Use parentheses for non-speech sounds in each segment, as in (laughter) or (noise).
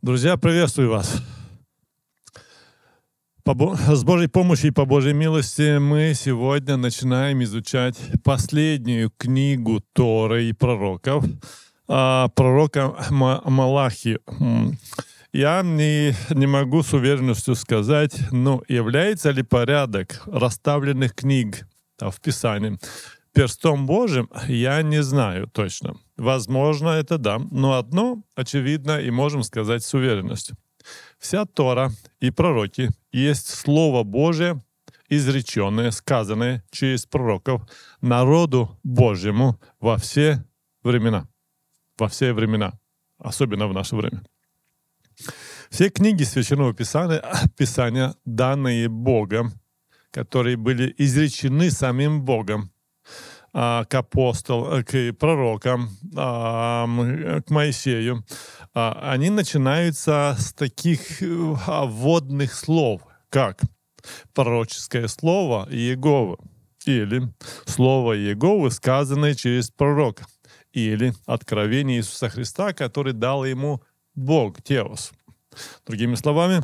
Друзья, приветствую вас. С Божьей помощью и по Божьей милости мы сегодня начинаем изучать последнюю книгу Торы и пророков, а, пророка Малахи. Я не, не могу с уверенностью сказать, но ну, является ли порядок расставленных книг а, в Писании перстом Божьим, я не знаю точно. Возможно, это да, но одно очевидно и можем сказать с уверенностью. Вся Тора и пророки есть Слово Божие, изреченное, сказанное через пророков народу Божьему во все времена. Во все времена, особенно в наше время. Все книги Священного Писания, (coughs) Писания данные Богом, которые были изречены самим Богом, а, к апостол, э, к пророкам, а, к Моисею, а, они начинаются с таких э, вводных слов, как пророческое слово Иеговы или слово Иеговы, сказанное через пророка, или откровение Иисуса Христа, который дал ему Бог, Теос. Другими словами,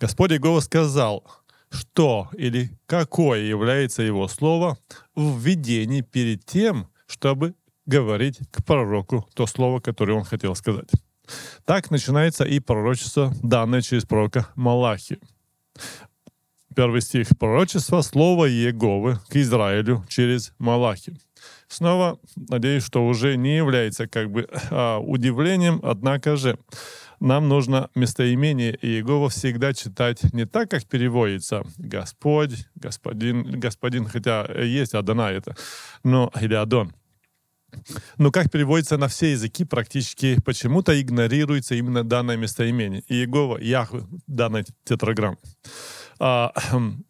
Господь Иегова сказал – что или какое является его слово в видении перед тем, чтобы говорить к пророку то слово, которое он хотел сказать. Так начинается и пророчество, данное через пророка Малахи. Первый стих пророчества «Слово Еговы к Израилю через Малахи». Снова, надеюсь, что уже не является как бы а, удивлением, однако же нам нужно местоимение Иегова всегда читать не так, как переводится «Господь», «Господин», «Господин», хотя есть Адана это, но, или «Адон». Но как переводится на все языки, практически почему-то игнорируется именно данное местоимение. Иегова, Яхве, данная тетраграмма а, хм,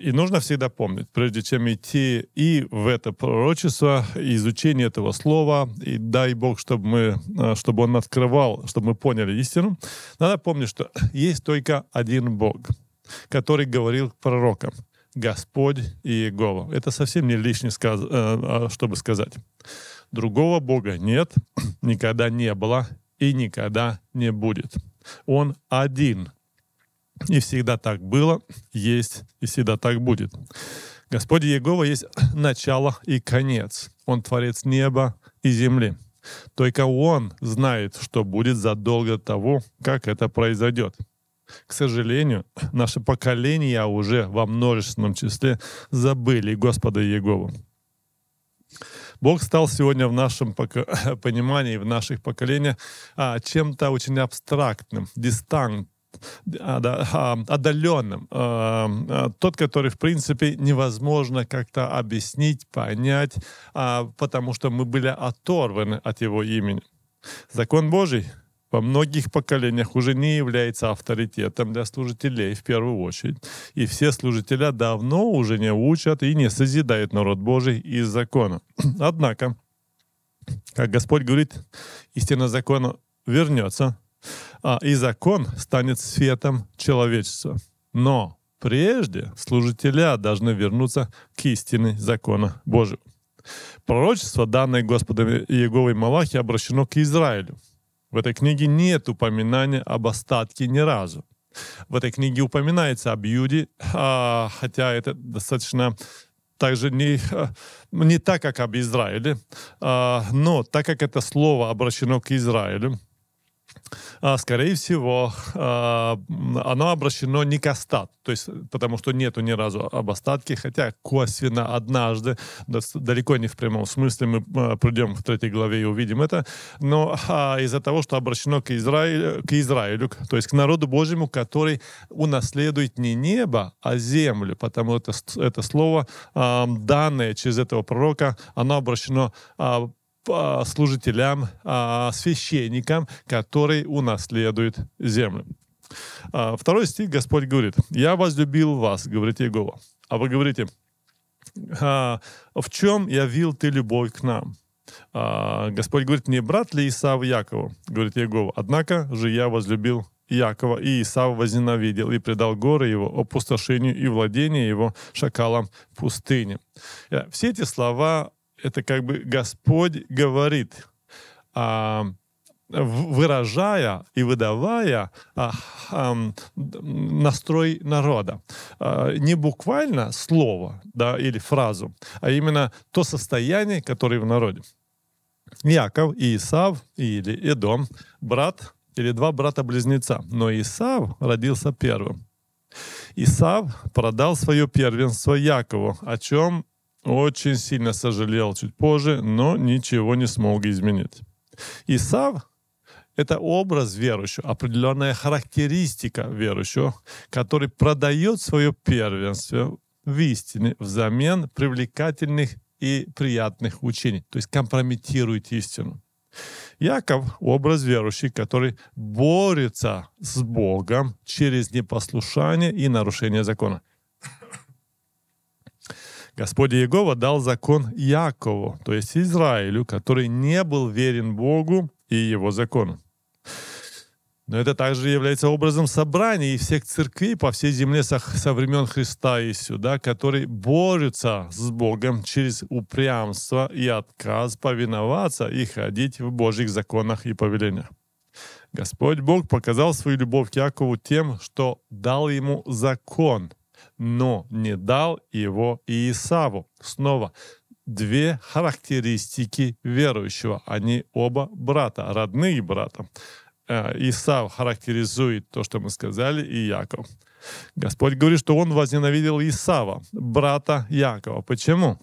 и нужно всегда помнить, прежде чем идти и в это пророчество, изучение этого слова, и дай Бог, чтобы, мы, э, чтобы он открывал, чтобы мы поняли истину, надо помнить, что (clears throat) есть только один Бог, который говорил к пророкам. Господь и Иегова. Это совсем не лишнее, сказ... Э, а, чтобы сказать. Другого Бога нет, (clears throat) никогда не было и никогда не будет. Он один — и всегда так было, есть и всегда так будет. Господи Егова есть начало и конец. Он творец неба и земли. Только Он знает, что будет задолго того, как это произойдет. К сожалению, наши поколения уже во множественном числе забыли Господа Егову. Бог стал сегодня в нашем (laughs) понимании, в наших поколениях а, чем-то очень абстрактным, дистант, а, а, отдаленным. А, тот, который, в принципе, невозможно как-то объяснить, понять, потому что мы были оторваны от его имени. Закон Божий во многих поколениях уже не является авторитетом для служителей в первую очередь. И все служителя давно уже не учат и не созидают народ Божий из закона. (clears throat) Однако, как Господь говорит, истина закона вернется – а, и закон станет светом человечества. Но прежде служителя должны вернуться к истине закона Божьего. Пророчество, данное Господом Иеговой Малахи, обращено к Израилю. В этой книге нет упоминания об остатке ни разу. В этой книге упоминается об Юде, а, хотя это достаточно также не, э, не так, как об Израиле, а, но так как это слово обращено к Израилю, а, скорее всего, а, оно обращено не к остатку, то есть, потому что нету ни разу об остатке, хотя косвенно однажды, далеко не в прямом смысле, мы а, придем в третьей главе и увидим это, но из-за того, что обращено к Израилю, к Израилю, то есть к народу Божьему, который унаследует не небо, а землю, потому это, это слово, данное через этого пророка, оно обращено служителям, а, священникам, которые унаследуют землю. А, второй стих Господь говорит, «Я возлюбил вас», говорит Иегова. А вы говорите, «А, «В чем явил ты любовь к нам?» Господь говорит, «Не брат ли Исав Якова?» Говорит Иегова, «Однако же я возлюбил Якова, и Исав возненавидел и предал горы его опустошению и владение его шакалам пустыни». Э, все эти слова это как бы Господь говорит, а, выражая и выдавая а, а, настрой народа. А, не буквально слово да, или фразу, а именно то состояние, которое в народе. Яков и Исав или Эдом, брат или два брата-близнеца. Но Исав родился первым. Исав продал свое первенство Якову, о чем очень сильно сожалел чуть позже, но ничего не смог изменить. Исав – это образ верующего, определенная характеристика верующего, который продает свое первенство в истине взамен привлекательных и приятных учений, то есть компрометирует истину. Яков – образ верующий, который борется с Богом через непослушание и нарушение закона – Господь Иегова дал закон Якову, то есть Израилю, который не был верен Богу и его закону. Но это также является образом собраний и всех церквей по всей земле со, со времен Христа и сюда, которые борются с Богом через упрямство и отказ повиноваться и ходить в Божьих законах и повелениях. Господь Бог показал свою любовь к Якову тем, что дал ему закон – но не дал его Иисаву. Снова две характеристики верующего. Они оба брата, родные брата. Э, Исав характеризует то, что мы сказали, и Яков. Господь говорит, что он возненавидел Исава, брата Якова. Почему?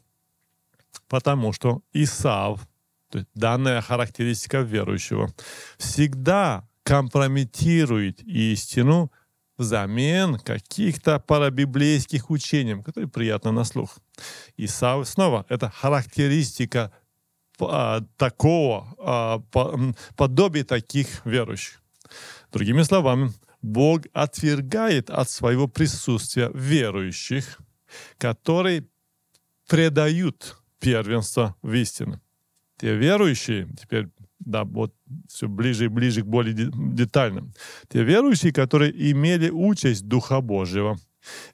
Потому что Исав, то есть данная характеристика верующего, всегда компрометирует истину взамен каких-то парабиблейских учений, которые приятно на слух. И снова, это характеристика а, такого, а, по, подобия таких верующих. Другими словами, Бог отвергает от своего присутствия верующих, которые предают первенство в истину. Те верующие, теперь да, вот все ближе и ближе к более детальным. Те верующие, которые имели участь Духа Божьего,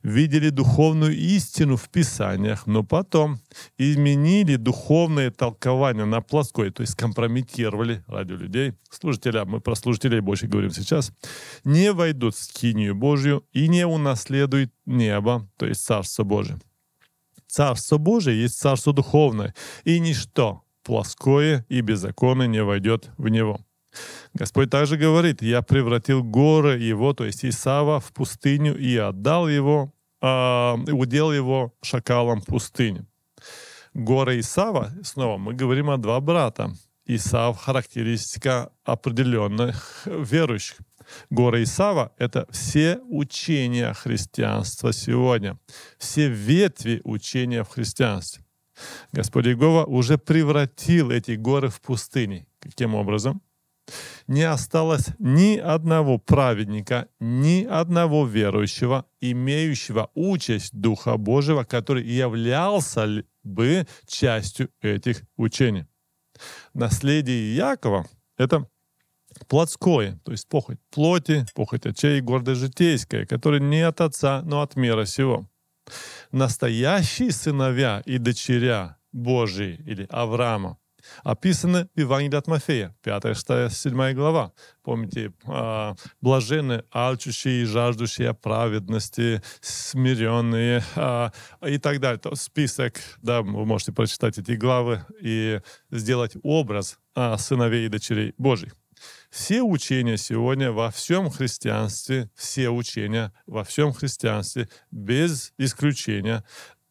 видели духовную истину в Писаниях, но потом изменили духовное толкование на плоское, то есть компрометировали ради людей, служителя, мы про служителей больше говорим сейчас, не войдут в скинию Божью и не унаследуют небо, то есть Царство Божие. Царство Божие есть Царство Духовное, и ничто, плоское, и беззаконно не войдет в него». Господь также говорит, «Я превратил горы его, то есть Исава, в пустыню и отдал его, э, удел его шакалам пустыни». Горы Исава, снова мы говорим о два брата. Исав — характеристика определенных верующих. Горы Исава — это все учения христианства сегодня, все ветви учения в христианстве. Господь Иегова уже превратил эти горы в пустыни. Каким образом? Не осталось ни одного праведника, ни одного верующего, имеющего участь Духа Божьего, который являлся бы частью этих учений. Наследие Якова — это плотское, то есть похоть плоти, похоть очей, гордость житейская, которая не от отца, но от мира сего. Настоящие сыновья и дочеря Божии или Авраама описаны в Евангелии от Мафея, 5, 6, 7 глава. Помните, а, блаженные алчущие и жаждущие праведности, смиренные а, и так далее. То список, да, вы можете прочитать эти главы и сделать образ а, сыновей и дочерей Божьих. Все учения сегодня во всем христианстве, все учения во всем христианстве, без исключения,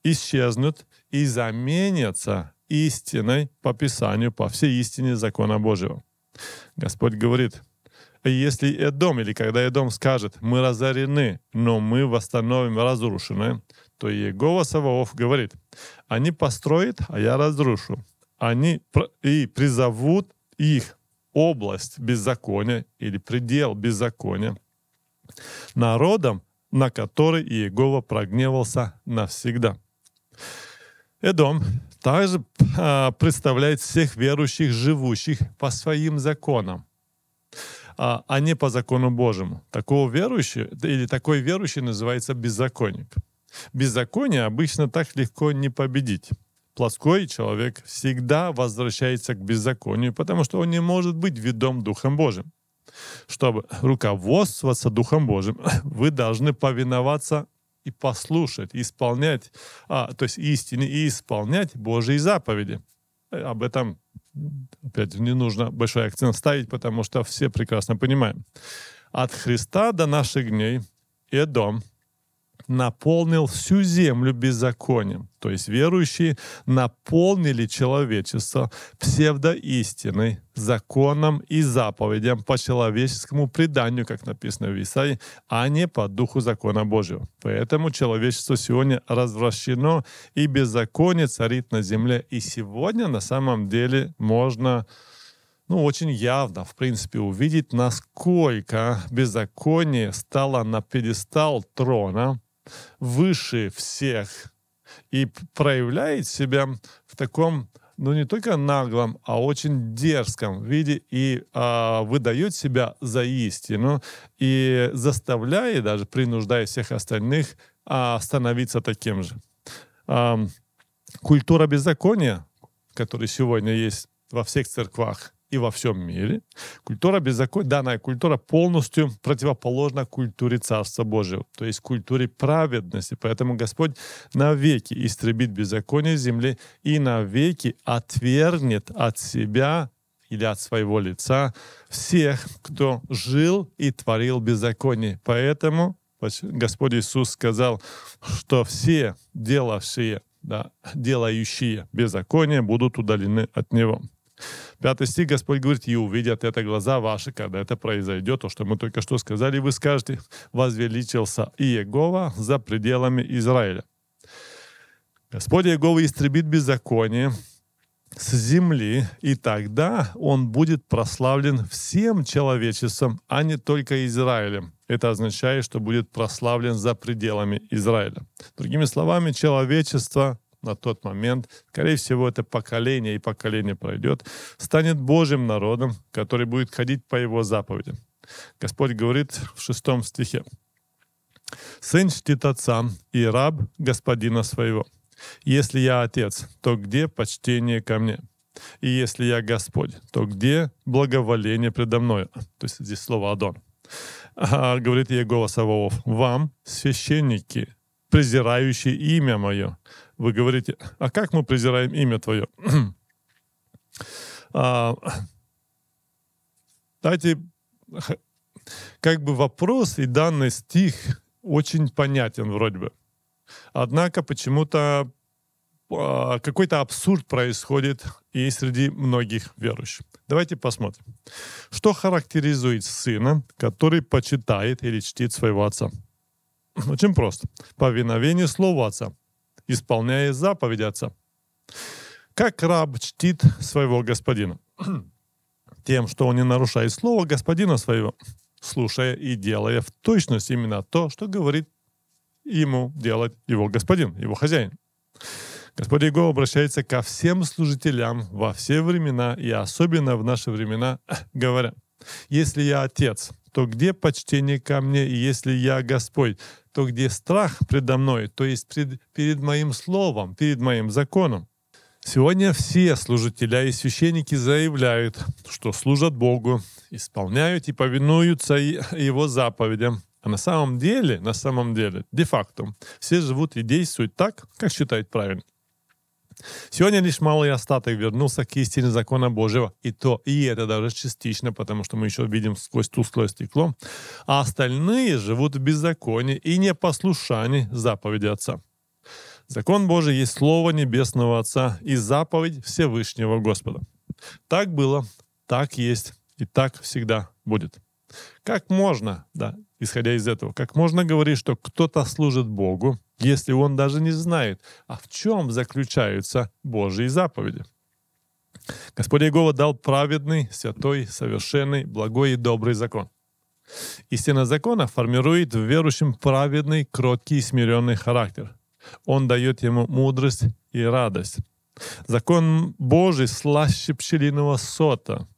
исчезнут и заменятся истиной по Писанию, по всей истине закона Божьего. Господь говорит, если Эдом или когда Эдом скажет, мы разорены, но мы восстановим разрушенное, то Егова Саваоф говорит, они построят, а я разрушу. Они и призовут их, область беззакония или предел беззакония народом, на который Иегова прогневался навсегда. Эдом также а, представляет всех верующих, живущих по своим законам, а, а не по закону Божьему. Такого верующего или такой верующий называется беззаконник. Беззаконие обычно так легко не победить. Плоской человек всегда возвращается к беззаконию, потому что он не может быть ведом Духом Божьим. Чтобы руководствоваться Духом Божьим, (laughs) вы должны повиноваться и послушать, исполнять, а, то есть истине, и исполнять Божьи заповеди. Об этом, опять не нужно большой акцент ставить, потому что все прекрасно понимаем. От Христа до наших дней и дом наполнил всю землю беззаконием. То есть верующие наполнили человечество псевдоистиной, законом и заповедям по человеческому преданию, как написано в Исаии, а не по духу закона Божьего. Поэтому человечество сегодня развращено, и беззаконие царит на земле. И сегодня на самом деле можно ну, очень явно, в принципе, увидеть, насколько беззаконие стало на пьедестал трона, выше всех и проявляет себя в таком, ну не только наглом, а очень дерзком виде и э, выдает себя за истину и заставляет, даже принуждая всех остальных э, становиться таким же. Э, культура беззакония, которая сегодня есть во всех церквах, и во всем мире. Культура беззакония, данная культура полностью противоположна культуре Царства Божьего, то есть культуре праведности. Поэтому Господь навеки истребит беззаконие земли и навеки отвергнет от себя или от своего лица всех, кто жил и творил беззаконие. Поэтому Господь Иисус сказал, что все делавшие, да, делающие беззаконие будут удалены от Него. Пятый стих Господь говорит, и увидят это глаза ваши, когда это произойдет, то, что мы только что сказали, вы скажете, возвеличился Иегова за пределами Израиля. Господь Иегова истребит беззаконие с земли, и тогда он будет прославлен всем человечеством, а не только Израилем. Это означает, что будет прославлен за пределами Израиля. Другими словами, человечество на тот момент, скорее всего, это поколение и поколение пройдет, станет Божьим народом, который будет ходить по его заповедям. Господь говорит в шестом стихе. «Сын чтит отца и раб господина своего. Если я отец, то где почтение ко мне?» И если я Господь, то где благоволение предо мною? А, то есть здесь слово «Адон». А, говорит Егова Саваоф, «Вам, священники, презирающие имя мое, вы говорите, а как мы презираем имя Твое? (clears throat) а, дайте, как бы вопрос и данный стих очень понятен вроде бы. Однако почему-то а, какой-то абсурд происходит и среди многих верующих. Давайте посмотрим, что характеризует сына, который почитает или чтит своего отца. (clears throat) Очень просто. Повиновение слову отца – исполняя заповеди Отца. Как раб чтит своего господина? Тем, что он не нарушает слово господина своего, слушая и делая в точность именно то, что говорит ему делать его господин, его хозяин. Господь Его обращается ко всем служителям во все времена и особенно в наши времена, говоря, «Если я Отец, то где почтение ко мне, и если я Господь, то где страх предо мной, то есть пред, перед моим словом, перед моим законом. Сегодня все служителя и священники заявляют, что служат Богу, исполняют и повинуются Его заповедям. А на самом деле, на самом деле, де-факто, все живут и действуют так, как считают правильно. Сегодня лишь малый остаток вернулся к истине закона Божьего, и то, и это даже частично, потому что мы еще видим сквозь тусклое стекло, а остальные живут в беззаконии и непослушании заповеди Отца. Закон Божий есть Слово Небесного Отца и заповедь Всевышнего Господа. Так было, так есть и так всегда будет. Как можно, да, исходя из этого. Как можно говорить, что кто-то служит Богу, если он даже не знает, а в чем заключаются Божьи заповеди? Господь Иегова дал праведный, святой, совершенный, благой и добрый закон. Истина закона формирует в верующем праведный, кроткий и смиренный характер. Он дает ему мудрость и радость. Закон Божий слаще пчелиного сота.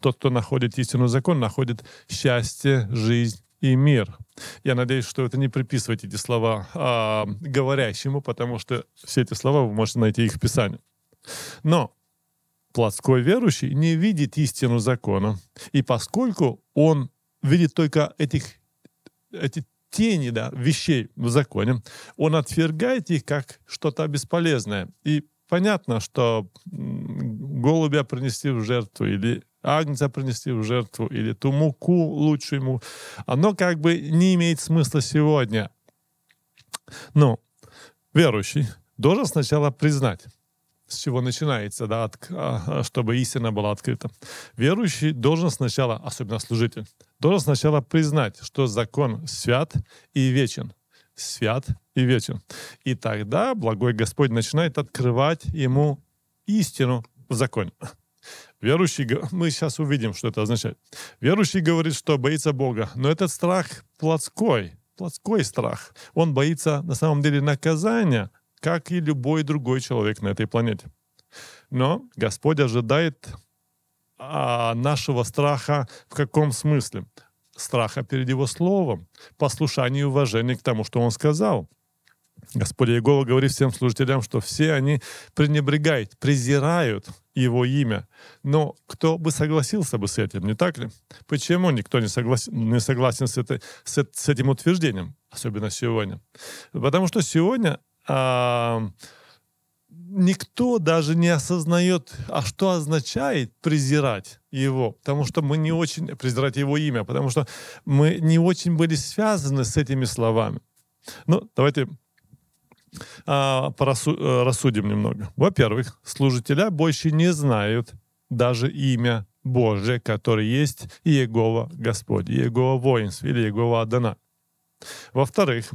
Тот, кто находит истину закон, находит счастье, жизнь и мир. Я надеюсь, что это не приписывать эти слова а, говорящему, потому что все эти слова вы можете найти их в Писании. Но плотской верующий не видит истину закона. И поскольку он видит только этих, эти тени да, вещей в законе, он отвергает их как что-то бесполезное. И понятно, что голубя принести в жертву или агнца принести в жертву или ту муку лучше ему, оно как бы не имеет смысла сегодня. Ну, верующий должен сначала признать, с чего начинается, да, от, а, чтобы истина была открыта. Верующий должен сначала, особенно служитель, должен сначала признать, что закон свят и вечен. Свят и вечен. И тогда благой Господь начинает открывать ему истину в законе. Верующий, мы сейчас увидим, что это означает. Верующий говорит, что боится Бога, но этот страх плотской, плотской страх. Он боится на самом деле наказания, как и любой другой человек на этой планете. Но Господь ожидает а, нашего страха в каком смысле? Страха перед Его Словом, послушание и уважение к тому, что Он сказал — Господь Иегова говорит всем служителям, что все они пренебрегают, презирают его имя. Но кто бы согласился бы с этим, не так ли? Почему никто не, соглас... не согласен с, этой, с, с этим утверждением, особенно сегодня? Потому что сегодня а, никто даже не осознает, а что означает презирать его, потому что мы не очень презирать его имя, потому что мы не очень были связаны с этими словами. Ну, давайте а, порасу, э, рассудим немного. Во-первых, служителя больше не знают даже имя Божие, которое есть Иегова Господь, Иегова воинств или Иегова Адана. Во-вторых,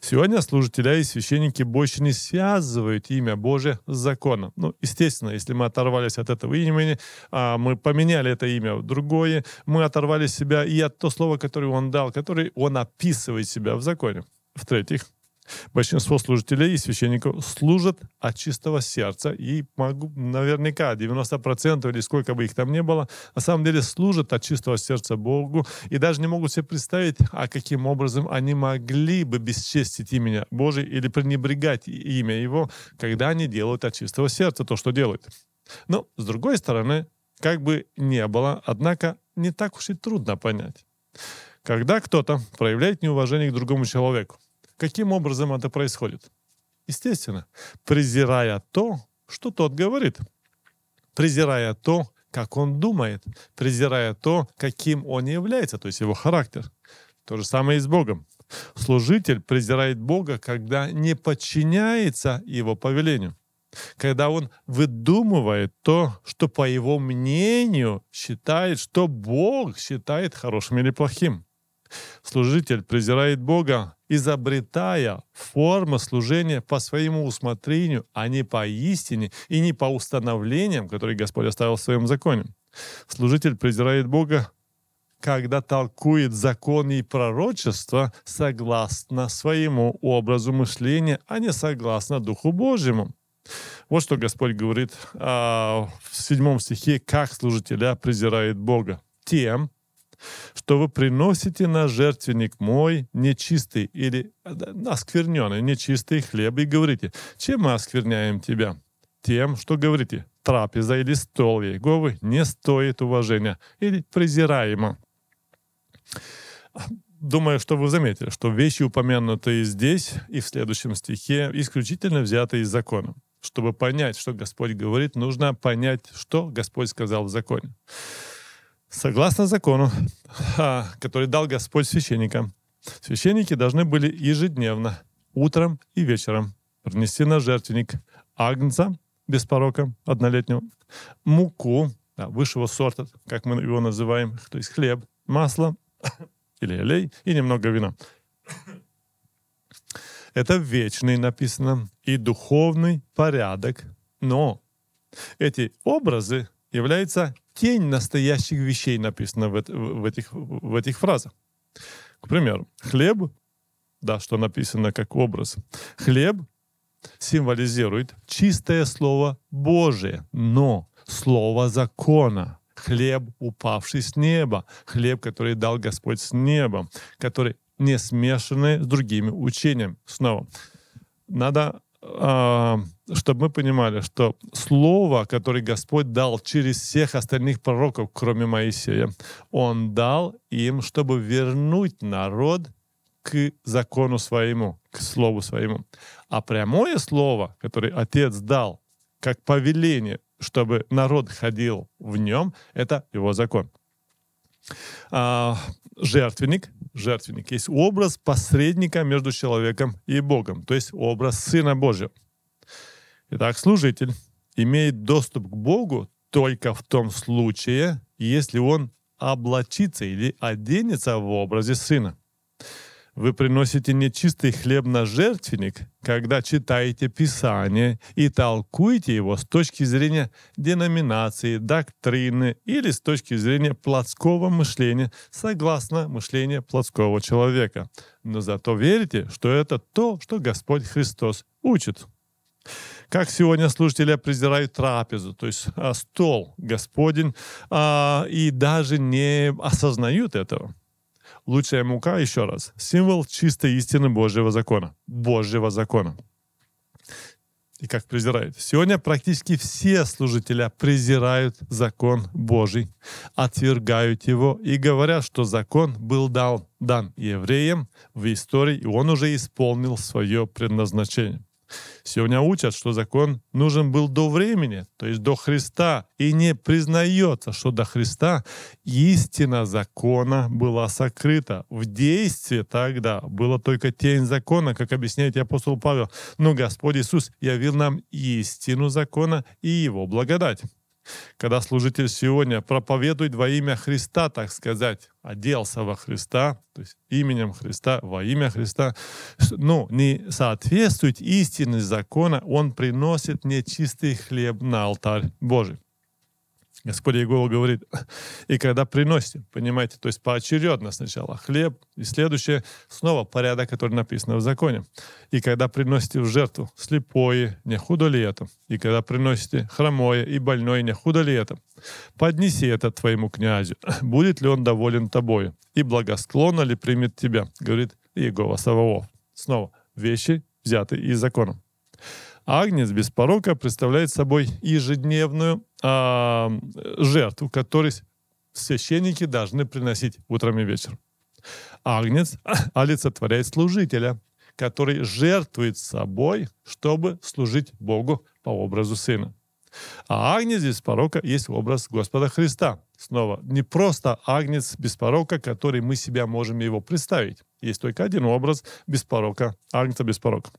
сегодня служителя и священники больше не связывают имя Божие с законом. Ну, естественно, если мы оторвались от этого имени, а мы поменяли это имя в другое, мы оторвали себя и от то слова, которое он дал, которое он описывает себя в законе. В-третьих, Большинство служителей и священников служат от чистого сердца. И могу, наверняка 90% или сколько бы их там не было, на самом деле служат от чистого сердца Богу. И даже не могут себе представить, а каким образом они могли бы бесчестить имя Божие или пренебрегать имя Его, когда они делают от чистого сердца то, что делают. Но, с другой стороны, как бы не было, однако не так уж и трудно понять. Когда кто-то проявляет неуважение к другому человеку, Каким образом это происходит? Естественно, презирая то, что тот говорит, презирая то, как он думает, презирая то, каким он является, то есть его характер. То же самое и с Богом. Служитель презирает Бога, когда не подчиняется его повелению, когда он выдумывает то, что по его мнению считает, что Бог считает хорошим или плохим служитель презирает Бога, изобретая формы служения по своему усмотрению, а не по истине и не по установлениям, которые Господь оставил в своем законе. Служитель презирает Бога, когда толкует законы и пророчества согласно своему образу мышления, а не согласно Духу Божьему. Вот что Господь говорит а, в седьмом стихе, как служителя презирает Бога. Тем, что вы приносите на жертвенник мой нечистый или а, оскверненный, нечистый хлеб, и говорите, чем мы оскверняем тебя? Тем, что говорите, трапеза или стол Иеговы не стоит уважения или презираемо. А, думаю, что вы заметили, что вещи, упомянутые здесь и в следующем стихе, исключительно взяты из закона. Чтобы понять, что Господь говорит, нужно понять, что Господь сказал в законе. Согласно закону, (laughs) а, который дал Господь священникам, священники должны были ежедневно, утром и вечером, принести на жертвенник агнца без порока однолетнего, муку да, высшего сорта, как мы его называем, то есть хлеб, масло (coughs) или олей и немного вина. (coughs) Это вечный написано и духовный порядок, но эти образы является тень настоящих вещей, написано в, в, этих, в этих фразах. К примеру, хлеб, да, что написано как образ, хлеб символизирует чистое слово Божие, но слово закона, хлеб, упавший с неба, хлеб, который дал Господь с неба, который не смешанный с другими учениями. Снова, надо а, чтобы мы понимали, что слово, которое Господь дал через всех остальных пророков, кроме Моисея, Он дал им, чтобы вернуть народ к закону своему, к слову своему. А прямое слово, которое Отец дал, как повеление, чтобы народ ходил в нем, это его закон. А, жертвенник, жертвенник есть образ посредника между человеком и Богом, то есть образ Сына Божьего. Итак, служитель имеет доступ к Богу только в том случае, если он облачится или оденется в образе Сына. Вы приносите нечистый хлеб на жертвенник, когда читаете Писание и толкуете его с точки зрения деноминации, доктрины или с точки зрения плотского мышления, согласно мышлению плотского человека. Но зато верите, что это то, что Господь Христос учит. Как сегодня служители презирают трапезу, то есть а, стол Господень, а, и даже не осознают этого лучшая мука, еще раз, символ чистой истины Божьего закона. Божьего закона. И как презирают. Сегодня практически все служители презирают закон Божий, отвергают его и говорят, что закон был дал, дан евреям в истории, и он уже исполнил свое предназначение сегодня учат, что закон нужен был до времени, то есть до Христа, и не признается, что до Христа истина закона была сокрыта. В действии тогда была только тень закона, как объясняет апостол Павел. Но Господь Иисус явил нам истину закона и его благодать. Когда служитель сегодня проповедует во имя Христа, так сказать, оделся во Христа, то есть именем Христа, во имя Христа, ну, не соответствует истинности закона, он приносит нечистый хлеб на алтарь Божий. Господь Иегова говорит, и когда приносите, понимаете, то есть поочередно сначала хлеб, и следующее снова порядок, который написан в законе. И когда приносите в жертву слепое, не худо ли это? И когда приносите хромое и больное, не худо ли это? Поднеси это твоему князю, (clears throat) будет ли он доволен тобою, и благосклонно ли примет тебя, говорит Иегова Саваоф. Снова, вещи взяты из закона. Агнец без порока представляет собой ежедневную жертву, жертв, которые священники должны приносить утром и вечером. Агнец (coughs) олицетворяет служителя, который жертвует собой, чтобы служить Богу по образу Сына. А агнец без порока есть образ Господа Христа. Снова, не просто агнец без порока, который мы себя можем его представить. Есть только один образ без порока, агнца без порока.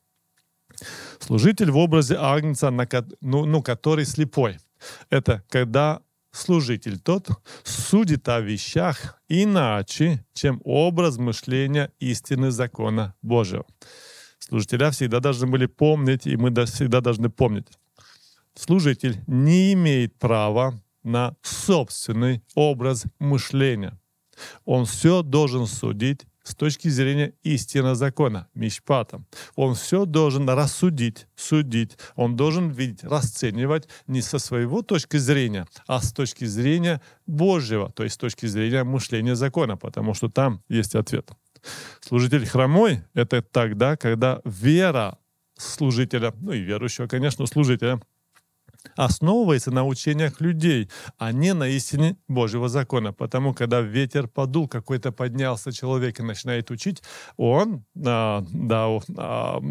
Служитель в образе агнца, но ну, ну, который слепой. Это когда служитель тот судит о вещах иначе, чем образ мышления истины закона Божьего. Служителя всегда должны были помнить, и мы всегда должны помнить. Служитель не имеет права на собственный образ мышления. Он все должен судить с точки зрения истины закона, мишпатом. Он все должен рассудить, судить, он должен видеть, расценивать не со своего точки зрения, а с точки зрения Божьего, то есть с точки зрения мышления закона, потому что там есть ответ. Служитель хромой — это тогда, когда вера служителя, ну и верующего, конечно, служителя — основывается на учениях людей, а не на истине Божьего закона. Потому когда ветер подул, какой-то поднялся человек и начинает учить, он, а, да, а,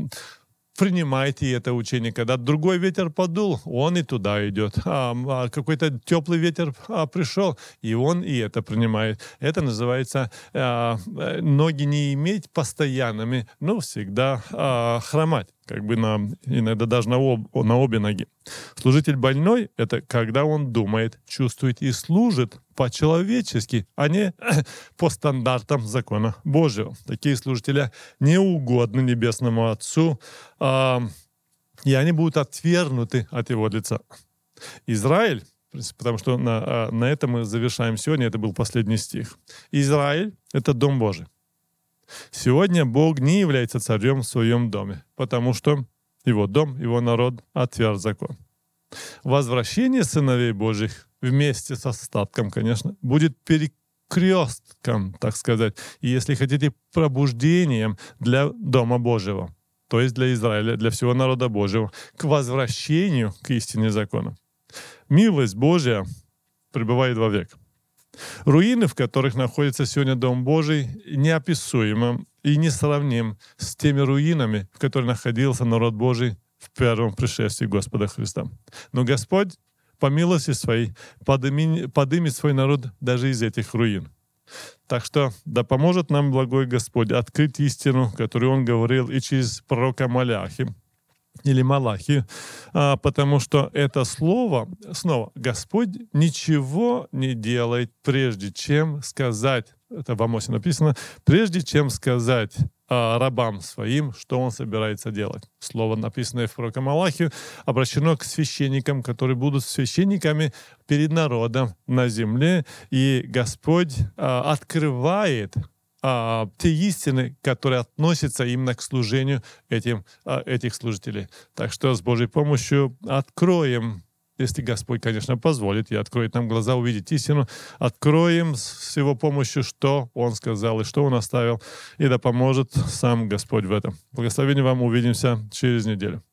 принимайте это учение. Когда другой ветер подул, он и туда идет. А, а какой-то теплый ветер а, пришел, и он и это принимает. Это называется а, э, ноги не иметь постоянными, но всегда а, хромать как бы на, иногда даже на, об, на обе ноги. Служитель больной — это когда он думает, чувствует и служит по-человечески, а не (coughs) по стандартам закона Божьего. Такие служители не угодны Небесному Отцу, а, и они будут отвергнуты от его лица. Израиль, потому что на, а, на этом мы завершаем сегодня, это был последний стих. Израиль — это Дом Божий. Сегодня Бог не является царем в своем доме, потому что его дом, его народ отверг закон. Возвращение сыновей Божьих вместе с остатком, конечно, будет перекрестком, так сказать, и если хотите, пробуждением для Дома Божьего, то есть для Израиля, для всего народа Божьего, к возвращению к истине закона. Милость Божья пребывает вовек. Руины, в которых находится сегодня Дом Божий, неописуемы и несравним с теми руинами, в которых находился народ Божий в первом пришествии Господа Христа. Но Господь по милости своей подыми, подымет свой народ даже из этих руин. Так что да поможет нам благой Господь открыть истину, которую Он говорил и через пророка Маляхи, или Малахи, а, потому что это слово, снова, Господь ничего не делает, прежде чем сказать, это в Амосе написано, прежде чем сказать а, рабам своим, что он собирается делать. Слово, написанное в пророке Малахию, обращено к священникам, которые будут священниками перед народом на земле. И Господь а, открывает а, те истины, которые относятся именно к служению этим, а, этих служителей. Так что с Божьей помощью откроем если Господь, конечно, позволит, и откроет нам глаза увидеть истину, откроем с Его помощью, что Он сказал и что Он оставил, и да поможет сам Господь в этом. Благословение вам, увидимся через неделю.